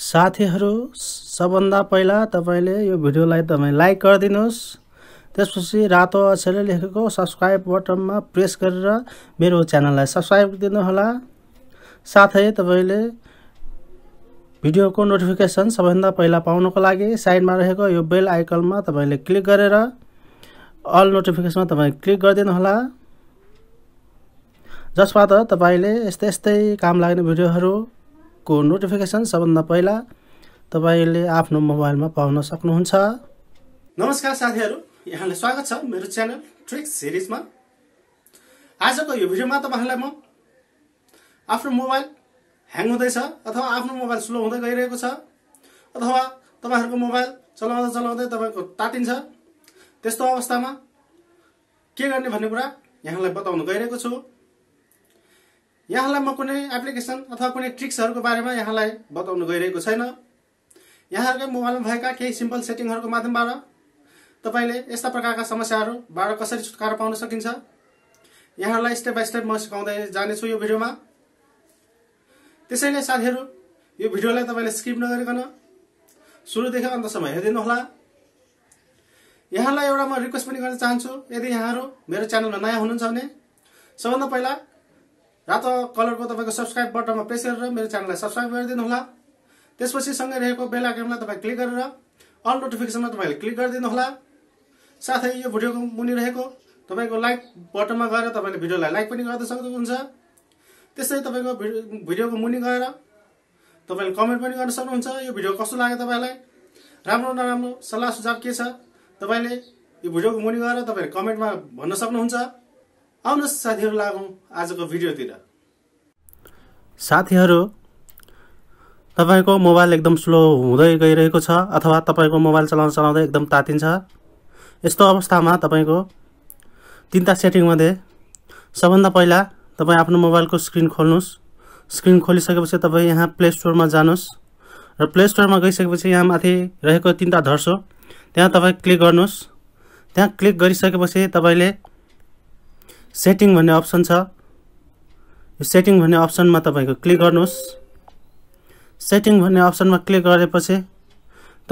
साथीहरू सबभन्दा पहिला तपाईँले यो भिडियोलाई तपाईँ लाइक गरिदिनुहोस् त्यसपछि रातो अक्षरले लेखेको सब्सक्राइब बटनमा प्रेस गरेर मेरो च्यानललाई सब्सक्राइब दिनुहोला साथै तपाईँले भिडियोको नोटिफिकेसन सबैभन्दा पहिला पाउनको लागि साइडमा रहेको यो बेल आइकनमा तपाईँले क्लिक गरेर अल नोटिफिकेसनमा तपाईँ क्लिक गरिदिनुहोला जसबाट तपाईँले यस्तै यस्तै काम लाग्ने भिडियोहरू को नोटिफिकेसन सबभन्दा पहिला तपाईँले आफ्नो मोबाइलमा पाउन सक्नुहुन्छ नमस्कार साथीहरू यहाँलाई स्वागत छ मेरो च्यानल ट्रिक सिरिजमा आजको यो भिडियोमा तपाईँहरूलाई म आफ्नो मोबाइल ह्याङ हुँदैछ अथवा आफ्नो मोबाइल स्लो हुँदै गइरहेको छ अथवा तपाईँहरूको मोबाइल चलाउँदा चलाउँदै तपाईँको तातिन्छ त्यस्तो अवस्थामा के गर्ने भन्ने कुरा यहाँलाई बताउन गइरहेको छु यहाँलाई म कुनै एप्लिकेसन अथवा कुनै ट्रिक्सहरूको बारेमा यहाँलाई बताउनु गइरहेको छैन यहाँहरूकै मोबाइलमा भएका केही सिम्पल सेटिङहरूको माध्यमबाट तपाईँले यस्ता प्रकारका समस्याहरूबाट कसरी छुटकारा पाउन सकिन्छ यहाँहरूलाई स्टेप बाई स्टेप म सिकाउँदै जानेछु यो भिडियोमा त्यसैले साथीहरू यो भिडियोलाई तपाईँले स्किप नगरिकन सुरुदेखि अन्तसम्म हेरिदिनुहोला यहाँलाई एउटा म रिक्वेस्ट पनि गर्न चाहन्छु यदि यहाँहरू मेरो च्यानलमा नयाँ हुनुहुन्छ भने सबभन्दा पहिला रातो कलरको तपाईँको सब्सक्राइब बटनमा प्रेस गरेर मेरो च्यानललाई सब्सक्राइब गरिदिनुहोला त्यसपछि सँगै रहेको बेल आइकनलाई तपाईँ क्लिक गरेर अल नोटिफिकेसनमा तपाईँले क्लिक गरिदिनुहोला साथै यो भिडियोको मुनि रहेको तपाईँको लाइक बटनमा गएर तपाईँले भिडियोलाई लाइक पनि गर्न सक्नुहुन्छ त्यस्तै तपाईँको भिडियोको मुनि गएर तपाईँले कमेन्ट पनि गर्न सक्नुहुन्छ यो भिडियो कस्तो लाग्यो तपाईँलाई राम्रो नराम्रो सल्लाह सुझाव के छ तपाईँले यो भिडियोको मुनि गएर तपाईँले कमेन्टमा भन्न सक्नुहुन्छ आउनुहोस् साथीहरू लागौँ आजको भिडियोतिर साथीहरू तपाईँको मोबाइल एकदम स्लो हुँदै गइरहेको छ अथवा तपाईँको मोबाइल चलाउँदा चलाउँदै एकदम तातिन्छ यस्तो अवस्थामा तपाईँको तिनवटा सेटिङमध्ये सबभन्दा पहिला तपाईँ आफ्नो मोबाइलको स्क्रिन खोल्नुहोस् स्क्रिन खोलिसकेपछि तपाईँ यहाँ प्ले स्टोरमा जानुहोस् र प्ले स्टोरमा गइसकेपछि यहाँ माथि रहेको तिनवटा धर्सो त्यहाँ तपाईँ क्लिक गर्नुहोस् त्यहाँ क्लिक गरिसकेपछि तपाईँले सेटिङ भन्ने अप्सन छ यो सेटिङ भन्ने अप्सनमा तपाईँको क्लिक गर्नुहोस् सेटिङ भन्ने अप्सनमा क्लिक गरेपछि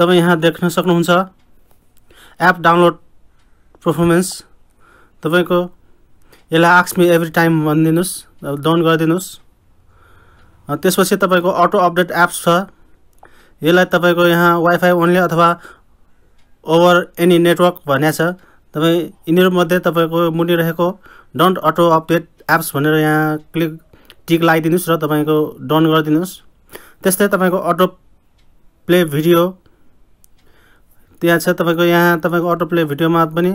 तपाईँ यहाँ देख्न सक्नुहुन्छ एप डाउनलोड पर्फर्मेन्स तपाईँको यसलाई मी एभ्री टाइम भनिदिनुहोस् डाउन गरिदिनुहोस् त्यसपछि तपाईँको अटो अपडेट एप्स छ यसलाई तपाईँको यहाँ वाइफाई ओन्ली अथवा ओभर एनी नेटवर्क भन्या छ तपाईँ यिनीहरूमध्ये तपाईँको मुनि रहेको डोन्ट अटो अपडेट एप्स भनेर यहाँ क्लिक टिक लगाइदिनुहोस् र तपाईँको डन गरिदिनुहोस् त्यस्तै तपाईँको अटो प्ले भिडियो त्यहाँ छ तपाईँको यहाँ तपाईँको अटो प्ले भिडियोमा पनि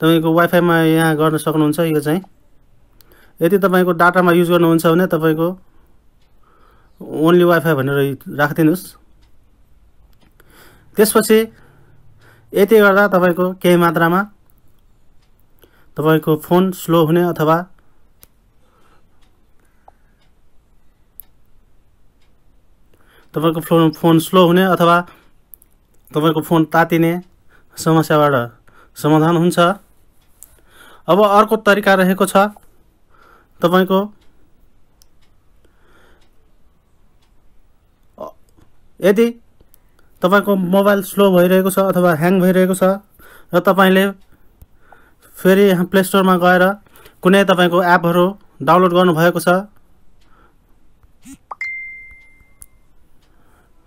तपाईँको वाइफाईमा यहाँ गर्न सक्नुहुन्छ यो चाहिँ यदि तपाईँको डाटामा युज गर्नुहुन्छ भने तपाईँको ओन्ली वाइफाई भनेर राखिदिनुहोस् त्यसपछि यति गर्दा तपाईँको केही मात्रामा तपाईँको फोन स्लो हुने अथवा तपाईँको फोन फोन स्लो हुने अथवा तपाईँको फोन तातिने समस्याबाट समाधान हुन्छ अब अर्को तरिका रहेको छ तपाईँको यदि तपाईँको मोबाइल स्लो भइरहेको छ अथवा ह्याङ भइरहेको छ र तपाईँले फेरि यहाँ प्ले स्टोरमा गएर कुनै तपाईँको एपहरू डाउनलोड गर्नुभएको छ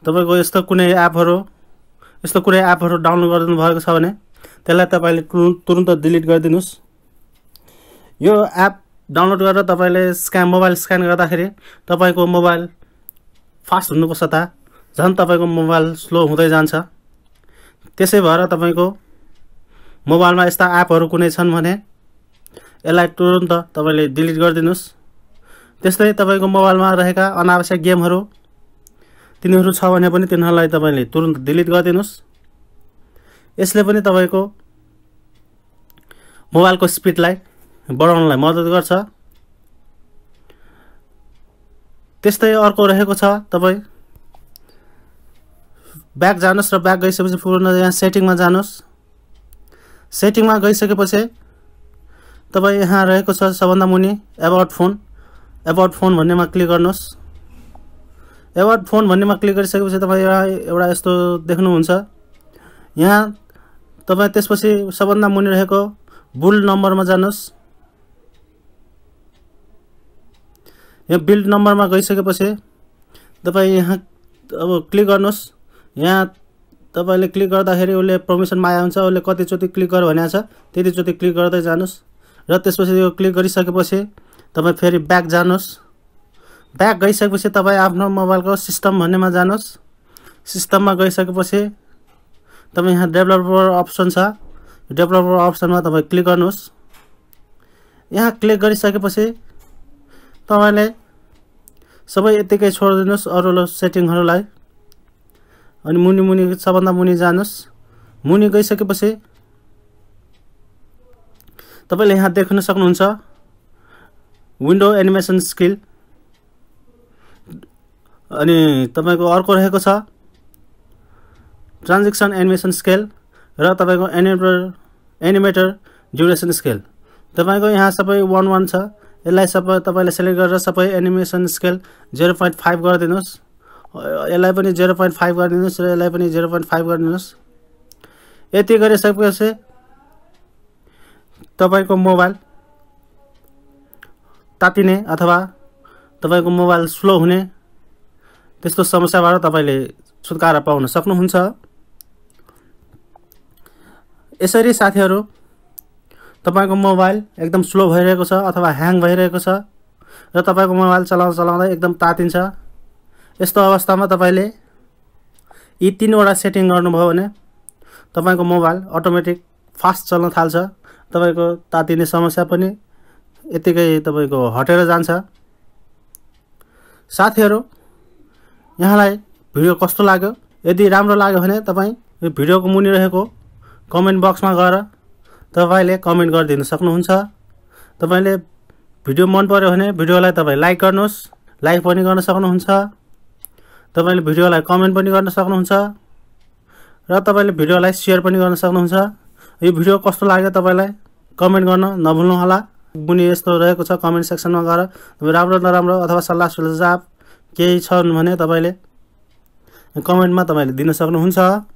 तपाईँको यस्तो कुनै एपहरू यस्तो कुनै एपहरू डाउनलोड गरिदिनु भएको छ भने त्यसलाई तपाईँले तुरुन्त डिलिट गरिदिनुहोस् यो एप डाउनलोड गरेर तपाईँले स्क्यान मोबाइल स्क्यान गर्दाखेरि तपाईँको मोबाइल फास्ट हुनुपर्छ त झन् तपाईँको मोबाइल स्लो हुँदै जान्छ त्यसै भएर तपाईँको मोबाइलमा यस्ता एपहरू कुनै छन् भने यसलाई तुरन्त तपाईँले डिलिट गरिदिनुहोस् त्यस्तै तपाईँको मोबाइलमा रहेका अनावश्यक गेमहरू तिनीहरू छ भने पनि तिनीहरूलाई तपाईँले तुरन्त डिलिट गरिदिनुहोस् यसले पनि तपाईँको मोबाइलको स्पिडलाई बढाउनलाई मद्दत गर्छ त्यस्तै अर्को रहेको छ तपाईँ ब्याक जानुहोस् र ब्याक गइसकेपछि पुरानो यहाँ सेटिङमा जानुहोस् सेटिङमा गइसकेपछि तपाईँ यहाँ रहेको छ सबभन्दा मुनि एबाउट फोन एबाउट फोन भन्नेमा क्लिक गर्नुहोस् एबाउट फोन भन्नेमा क्लिक गरिसकेपछि तपाईँ यहाँ एउटा यस्तो देख्नुहुन्छ यहाँ तपाईँ त्यसपछि सबभन्दा मुनि रहेको बुल्ड नम्बरमा जानुहोस् यहाँ बिल्ड नम्बरमा गइसकेपछि तपाईँ यहाँ अब क्लिक गर्नुहोस् यहाँ तपाईँले क्लिक गर्दाखेरि उसले पर्मिसन माया हुन्छ उसले कतिचोटि क्लिक गर भनेको छ त्यतिचोटि क्लिक गर्दै जानुहोस् र त्यसपछि यो क्लिक गरिसकेपछि तपाईँ फेरि ब्याक जानुहोस् ब्याक गइसकेपछि तपाईँ आफ्नो मोबाइलको सिस्टम भन्नेमा जानुहोस् सिस्टममा गइसकेपछि तपाईँ यहाँ डेभलपर अप्सन छ डेभलपर अप्सनमा तपाईँ क्लिक गर्नुहोस् यहाँ क्लिक गरिसकेपछि तपाईँले सबै यत्तिकै छोडिदिनुहोस् अरू सेटिङहरूलाई अनि मुनि मुनि सबभन्दा मुनि जानुहोस् मुनि गइसकेपछि तपाईँले यहाँ देख्न सक्नुहुन्छ विन्डो एनिमेसन स्किल अनि तपाईँको अर्को रहेको छ ट्रान्जेक्सन एनिमेसन स्केल र तपाईँको एनिमेटर एनिमेटर ड्युरेसन स्केल तपाईँको यहाँ सबै वान वान छ यसलाई सबै तपाईँले सेलेक्ट गरेर सबै animation scale zero point five गरिदिनुहोस् यसलाई पनि जेरो पोइन्ट फाइभ गरिदिनुहोस् र यसलाई पनि जेरो पोइन्ट फाइभ गरिदिनुहोस् यति गरिसकेपछि तपाईँको मोबाइल तातिने अथवा तपाईँको मोबाइल स्लो हुने त्यस्तो समस्याबाट तपाईँले छुटकारा पाउन सक्नुहुन्छ यसरी साथीहरू तपाईँको मोबाइल एकदम स्लो भइरहेको छ अथवा ह्याङ भइरहेको छ र तपाईँको मोबाइल चलाउँदा चलाउँदै एकदम तातिन्छ यस्तो अवस्थामा तपाईँले यी तिनवटा सेटिङ गर्नुभयो भने तपाईँको मोबाइल अटोमेटिक फास्ट चल्न थाल्छ तपाईँको तातिने समस्या पनि यत्तिकै तपाईँको हटेर जान्छ साथीहरू यहाँलाई भिडियो कस्तो लाग्यो यदि राम्रो लाग्यो भने तपाईँ यो भिडियोको मुनि रहेको कमेन्ट बक्समा गएर तपाईँले कमेन्ट गरिदिनु सक्नुहुन्छ तपाईँले भिडियो मन पऱ्यो भने भिडियोलाई तपाईँ लाइक गर्नुहोस् लाइक पनि गर्न सक्नुहुन्छ तपाईँले भिडियोलाई कमेन्ट पनि गर्न सक्नुहुन्छ र तपाईँले भिडियोलाई सेयर पनि गर्न सक्नुहुन्छ यो भिडियो कस्तो लाग्यो तपाईँलाई कमेन्ट गर्न नभुल्नुहोला मुनि यस्तो रहेको छ कमेन्ट सेक्सनमा गएर राम्रो नराम्रो अथवा सल्लाह सुझाव केही छन् भने तपाईँले कमेन्टमा तपाईँले दिन सक्नुहुन्छ